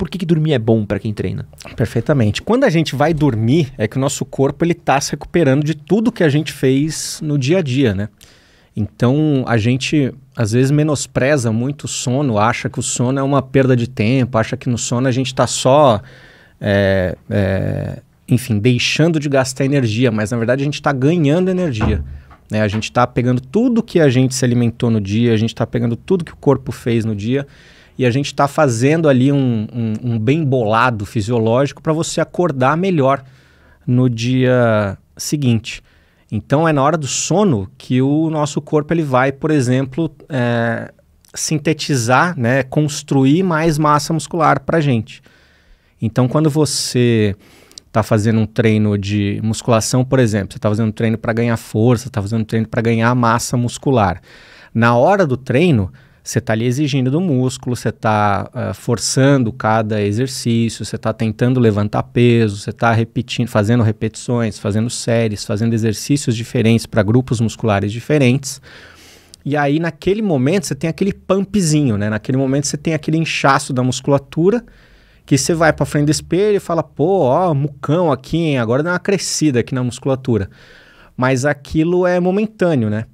Por que, que dormir é bom para quem treina? Perfeitamente. Quando a gente vai dormir, é que o nosso corpo ele está se recuperando de tudo que a gente fez no dia a dia, né? Então a gente às vezes menospreza muito o sono, acha que o sono é uma perda de tempo, acha que no sono a gente está só, é, é, enfim, deixando de gastar energia, mas na verdade a gente está ganhando energia. Né? A gente está pegando tudo que a gente se alimentou no dia, a gente está pegando tudo que o corpo fez no dia e a gente está fazendo ali um, um, um bem bolado fisiológico para você acordar melhor no dia seguinte. Então é na hora do sono que o nosso corpo ele vai, por exemplo, é, sintetizar, né, construir mais massa muscular para gente. Então quando você está fazendo um treino de musculação, por exemplo, você está fazendo um treino para ganhar força, está fazendo um treino para ganhar massa muscular. Na hora do treino, você está ali exigindo do músculo, você está uh, eh, forçando cada exercício, você está tentando levantar peso, você está repetindo, fazendo repetições, fazendo séries, fazendo exercícios diferentes para grupos musculares diferentes. E aí, naquele momento, você tem aquele pumpzinho, né? Naquele momento, você tem aquele inchaço da musculatura que você vai para frente do espelho e fala, pô, ó, mucão aqui, hein? agora dá uma crescida aqui na musculatura. Mas aquilo é momentâneo, né?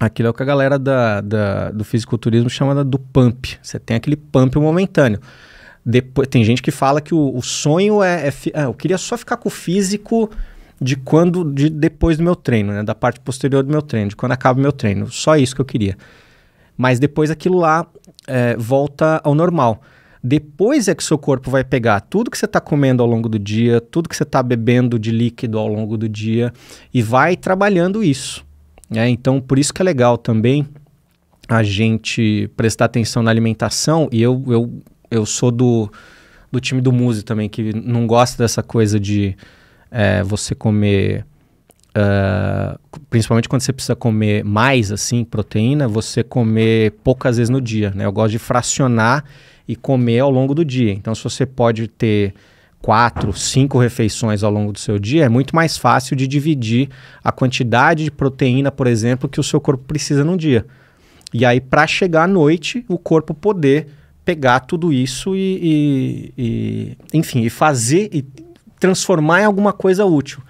Aquilo é o que a galera da, da, do fisiculturismo chama do pump. Você tem aquele pump momentâneo. Depois, tem gente que fala que o, o sonho é, é ah, eu queria só ficar com o físico de quando de depois do meu treino, né, da parte posterior do meu treino, de quando acaba o meu treino. Só isso que eu queria. Mas depois aquilo lá é, volta ao normal. Depois é que seu corpo vai pegar tudo que você está comendo ao longo do dia, tudo que você está bebendo de líquido ao longo do dia e vai trabalhando isso. Né? Então, por isso que é legal também a gente prestar atenção na alimentação. E eu, eu, eu sou do, do time do Muse também, que não gosta dessa coisa de é, você comer. Uh, principalmente quando você precisa comer mais assim proteína, você comer poucas vezes no dia. Né? Eu gosto de fracionar e comer ao longo do dia. Então, se você pode ter quatro, cinco refeições ao longo do seu dia, é muito mais fácil de dividir a quantidade de proteína, por exemplo, que o seu corpo precisa num dia. E aí, para chegar à noite, o corpo poder pegar tudo isso e, e, e enfim, e fazer e transformar em alguma coisa útil,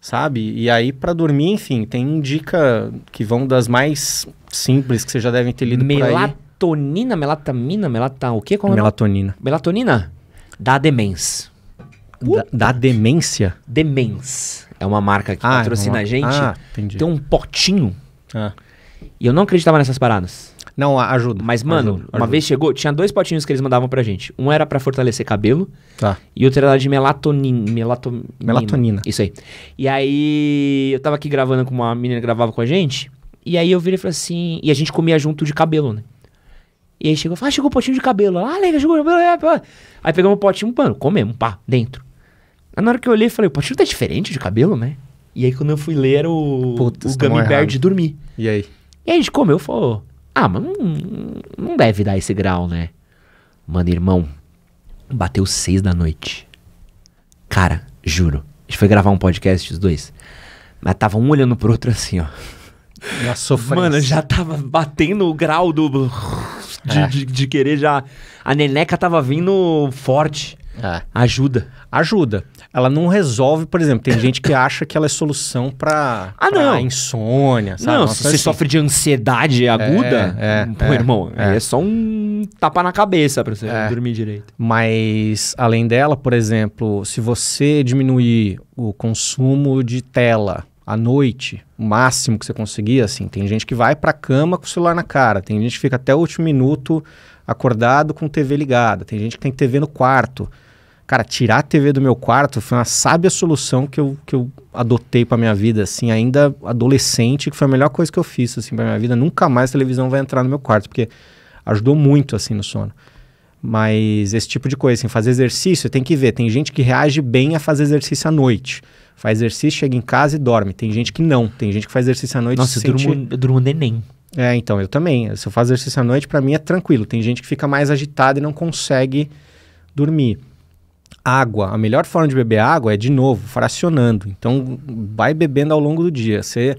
sabe? E aí, para dormir, enfim, tem dica que vão das mais simples que vocês já devem ter lido Melatonina, melatamina, melata... o que é Melatonina. Melatonina? Dá demência da, Demência? Demens. É uma marca que ah, é patrocina é a gente. Ah, entendi. Tem um potinho. Ah. E eu não acreditava nessas paradas. Não, ajuda. Mas, mano, ajuda, uma ajuda. vez chegou, tinha dois potinhos que eles mandavam pra gente. Um era para fortalecer cabelo. Tá. E outro era de melatonina. Melatonina. Isso aí. E aí, eu tava aqui gravando com uma menina que gravava com a gente. E aí eu virei e falei assim. E a gente comia junto de cabelo, né? E aí chegou, ah, chegou um potinho de cabelo. Ah, legal, chegou. Aí pegamos um potinho, mano, comemos, pá, dentro. Na hora que eu olhei, falei, o Pochilo tá é diferente de cabelo, né? E aí quando eu fui ler, o, o tá Gummy Bear de dormir. E aí? E aí a gente comeu e falou, ah, mas não, não deve dar esse grau, né? Mano, irmão, bateu seis da noite. Cara, juro. A gente foi gravar um podcast, os dois. Mas tava um olhando pro outro assim, ó. Na sofrência. Mano, já tava batendo o grau do... De, é. de, de, querer já... A neneca tava vindo forte. É. Ajuda. Ajuda. Ela não resolve, por exemplo, tem gente que acha que ela é solução para ah, pra não. insônia, sabe? Não, se você assim. sofre de ansiedade é, aguda, é, é, pô, irmão, é. é. só um tapa na cabeça para você é. dormir direito. Mas, além dela, por exemplo, se você diminuir o consumo de tela, à noite, o máximo que você conseguir, assim. Tem gente que vai para a cama com o celular na cara, tem gente que fica até o último minuto acordado com TV ligada, tem gente que tem TV no quarto. Cara, tirar a TV do meu quarto foi uma sábia solução que eu, que eu adotei para minha vida, assim, ainda adolescente, que foi a melhor coisa que eu fiz, assim, para minha vida. Nunca mais a televisão vai entrar no meu quarto, porque ajudou muito, assim, no sono. Mas esse tipo de coisa, assim, fazer exercício, tem que ver. Tem gente que reage bem a fazer exercício à noite faz exercício, chega em casa e dorme. Tem gente que não, tem gente que faz exercício à noite Nossa, se eu, sente... durmo, eu durmo neném. É, então, eu também. Se eu faço exercício à noite, para mim é tranquilo. Tem gente que fica mais agitada e não consegue dormir. Água. A melhor forma de beber água é, de novo, fracionando. Então, vai bebendo ao longo do dia. Você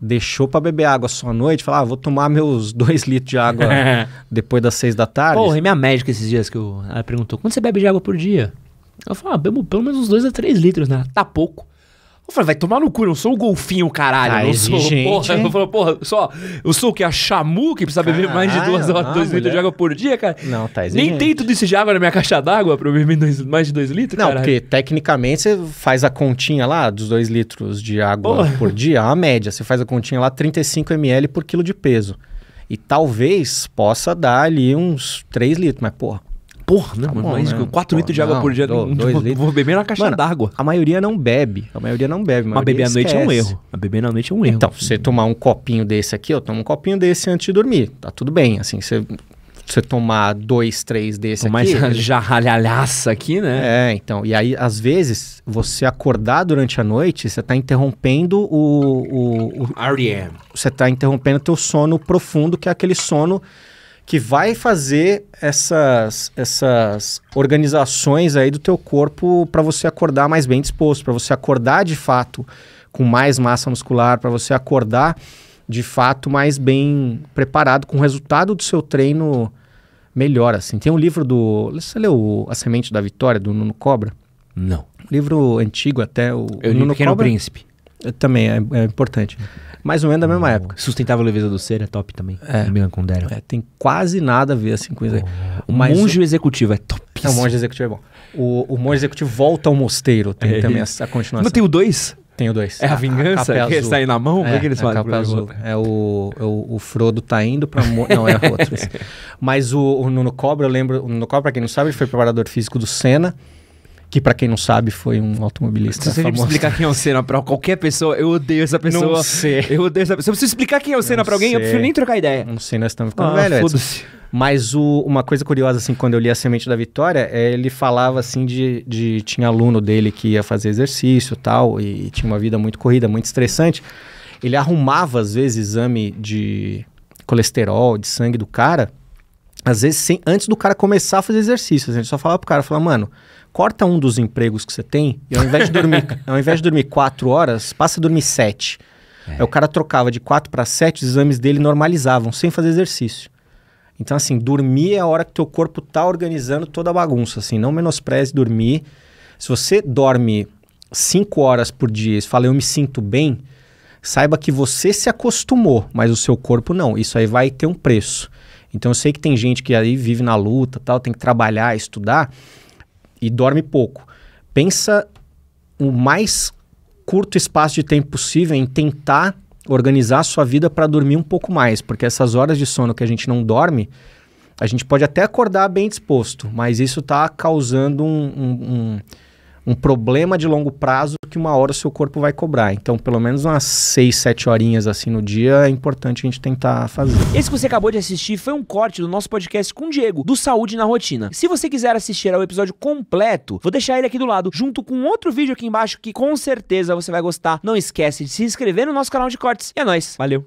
deixou para beber água só à noite, falar, ah, vou tomar meus dois litros de água depois das seis da tarde. Porra, e minha médica esses dias que eu, ela perguntou, quanto você bebe de água por dia? Eu falo, ah, bebo pelo menos uns dois a três litros, né? Tá pouco. Eu falei, vai tomar no cu, eu não sou o golfinho, caralho. Ah, eu não exigente, sou, porra. Eu falei, porra, só, eu sou o que? A Chamu, que precisa caralho, beber mais de duas horas, não, dois litros de água por dia, cara? Não, tá exigente. Nem tem tudo isso de água na minha caixa d'água pra eu beber dois, mais de dois litros, Não, caralho. porque tecnicamente você faz a continha lá dos dois litros de água porra. por dia, é a média. Você faz a continha lá 35 ml por quilo de peso. E talvez possa dar ali uns 3 litros, mas porra. Porra, tá né? tá bom, mas né? 4 litros de água não, por dia. vou, tipo, vou beber na caixa d'água. A maioria não bebe. A maioria não bebe. Mas beber à noite é um erro. beber à noite é um erro. Então, você tomar um copinho desse aqui, eu tomo um copinho desse antes de dormir. Tá tudo bem. Assim, você você tomar dois, três desse tomar aqui. Tomar jarralhaça aqui, né? É, então. E aí, às vezes, você acordar durante a noite, você tá interrompendo o... o, o R.E.M. Você tá interrompendo teu sono profundo, que é aquele sono que vai fazer essas, essas organizações aí do teu corpo para você acordar mais bem disposto, para você acordar de fato com mais massa muscular, para você acordar de fato mais bem preparado com o resultado do seu treino melhor assim. Tem um livro do, você leu A Semente da Vitória do Nuno Cobra? Não. Um livro antigo até o Eu Nuno Pequeno Cobra, Príncipe. É, também é, é importante mais ou menos da mesma oh. época. Sustentável Leveza do Ser é top também. É. Milan Kundera. É, tem quase nada a ver assim com isso aí. Oh. O Monge o... Executivo é top o Monge Executivo é bom. O, o Monge Executivo volta ao mosteiro, tem é. também essa continuação. Mas tem o dois Tem o dois É a, a vingança a é que está sai na mão? É, o que, eles é, fazem? azul. É azul. É o, o, o, Frodo tá indo pra... Mo... não, é outro. Mas o, o Nuno Cobra, eu lembro... O Nuno Cobra, pra quem não sabe, ele foi preparador físico do Senna que para quem não sabe foi um automobilista Se você famoso. explicar quem é o Senna para qualquer pessoa, eu odeio essa pessoa. Não sei. Eu odeio essa pessoa. Se eu explicar quem é o Senna para alguém, eu prefiro nem trocar ideia. Não sei, nós estamos ficando ah, velhos. Foda-se. Mas o, uma coisa curiosa, assim, quando eu li A Semente da Vitória, é, ele falava, assim, de, de... Tinha aluno dele que ia fazer exercício tal, e tinha uma vida muito corrida, muito estressante. Ele arrumava, às vezes, exame de colesterol, de sangue do cara às vezes, sem, antes do cara começar a fazer exercícios, a gente só fala pro cara, fala, mano, corta um dos empregos que você tem e ao invés de dormir, ao invés de dormir quatro horas, passa a dormir sete. É. Aí o cara trocava de quatro para sete, os exames dele normalizavam, sem fazer exercício. Então, assim, dormir é a hora que teu corpo tá organizando toda a bagunça, assim, não menospreze dormir. Se você dorme cinco horas por dia e fala, eu me sinto bem, saiba que você se acostumou, mas o seu corpo não. Isso aí vai ter um preço. Então eu sei que tem gente que aí vive na luta, tal, tem que trabalhar, estudar e dorme pouco. Pensa o mais curto espaço de tempo possível em tentar organizar a sua vida para dormir um pouco mais, porque essas horas de sono que a gente não dorme, a gente pode até acordar bem disposto, mas isso está causando um, um, um um problema de longo prazo que uma hora o seu corpo vai cobrar. Então, pelo menos umas 6, 7 horinhas assim no dia é importante a gente tentar fazer. Esse que você acabou de assistir foi um corte do nosso podcast com o Diego, do Saúde na Rotina. Se você quiser assistir ao episódio completo, vou deixar ele aqui do lado, junto com outro vídeo aqui embaixo que com certeza você vai gostar. Não esquece de se inscrever no nosso canal de cortes. E é nóis, valeu!